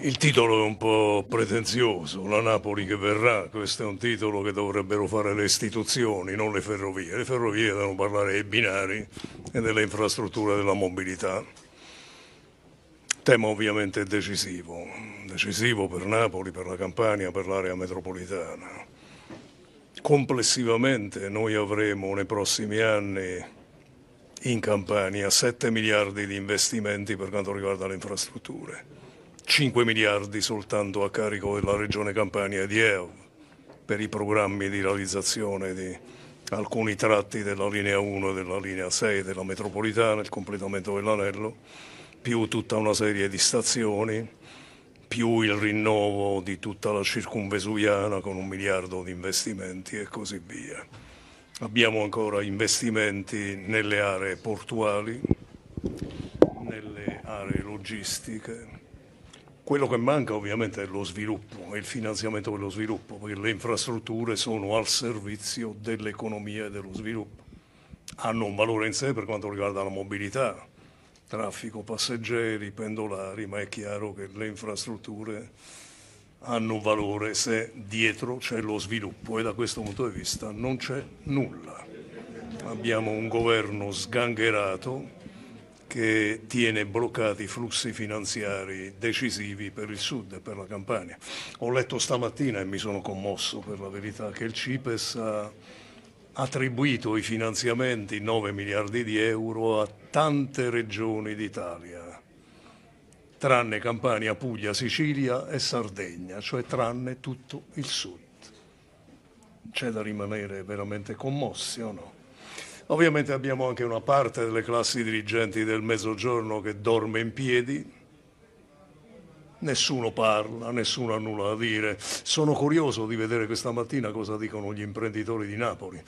Il titolo è un po' pretenzioso, la Napoli che verrà, questo è un titolo che dovrebbero fare le istituzioni, non le ferrovie. Le ferrovie devono parlare dei binari e delle infrastrutture della mobilità. Tema ovviamente decisivo, decisivo per Napoli, per la Campania, per l'area metropolitana. Complessivamente noi avremo nei prossimi anni in Campania 7 miliardi di investimenti per quanto riguarda le infrastrutture. 5 miliardi soltanto a carico della Regione Campania di euro per i programmi di realizzazione di alcuni tratti della linea 1 e della linea 6 della metropolitana, il completamento dell'anello, più tutta una serie di stazioni, più il rinnovo di tutta la circunvesuviana con un miliardo di investimenti e così via. Abbiamo ancora investimenti nelle aree portuali, nelle aree logistiche, quello che manca ovviamente è lo sviluppo, è il finanziamento per lo sviluppo, perché le infrastrutture sono al servizio dell'economia e dello sviluppo. Hanno un valore in sé per quanto riguarda la mobilità, traffico passeggeri, pendolari, ma è chiaro che le infrastrutture hanno un valore se dietro c'è lo sviluppo e da questo punto di vista non c'è nulla. Abbiamo un governo sgangherato che tiene bloccati flussi finanziari decisivi per il sud e per la Campania. Ho letto stamattina e mi sono commosso per la verità che il CIPES ha attribuito i finanziamenti 9 miliardi di euro a tante regioni d'Italia tranne Campania, Puglia, Sicilia e Sardegna, cioè tranne tutto il sud. C'è da rimanere veramente commossi o no? Ovviamente abbiamo anche una parte delle classi dirigenti del mezzogiorno che dorme in piedi, nessuno parla, nessuno ha nulla da dire. Sono curioso di vedere questa mattina cosa dicono gli imprenditori di Napoli.